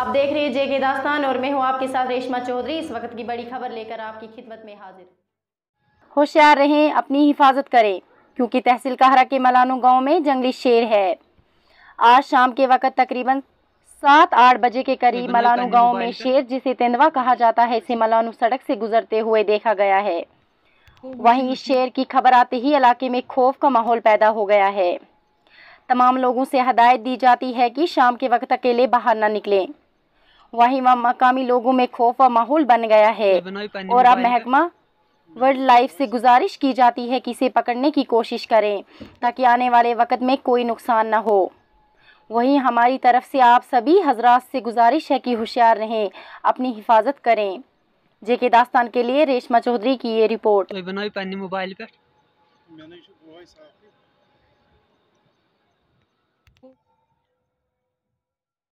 आप देख रहे हैं जय के दास्तान और मैं हूँ आपके साथ रेशमा चौधरी इस वक्त की बड़ी खबर लेकर आपकी खिदमत में हाजिर होशियार रहें अपनी हिफाजत करें क्योंकि तहसील कहरा के मलानो गांव में जंगली शेर है आज शाम के वक्त तकरीबन सात आठ बजे के करीब मलानो गांव में शेर जिसे तेंदवा कहा जाता है इसे मलानो सड़क से गुजरते हुए देखा गया है वहीं इस शेर की खबर आते ही इलाके में खौफ का माहौल पैदा हो गया है तमाम लोगों से हदायत दी जाती है कि शाम के वक्त अकेले बाहर न निकलें वहीं वहाँ मकामी लोगों में खौफ व माहौल बन गया है और अब महकमा वर्ल्ड लाइफ से गुजारिश की जाती है कि इसे पकड़ने की कोशिश करें ताकि आने वाले वक्त में कोई नुकसान न हो वहीं हमारी तरफ से आप सभी हजरात से गुजारिश है कि होशियार रहें अपनी हिफाजत करें जे के दास्तान के लिए रेशमा चौधरी की ये रिपोर्ट तो मोबाइल पे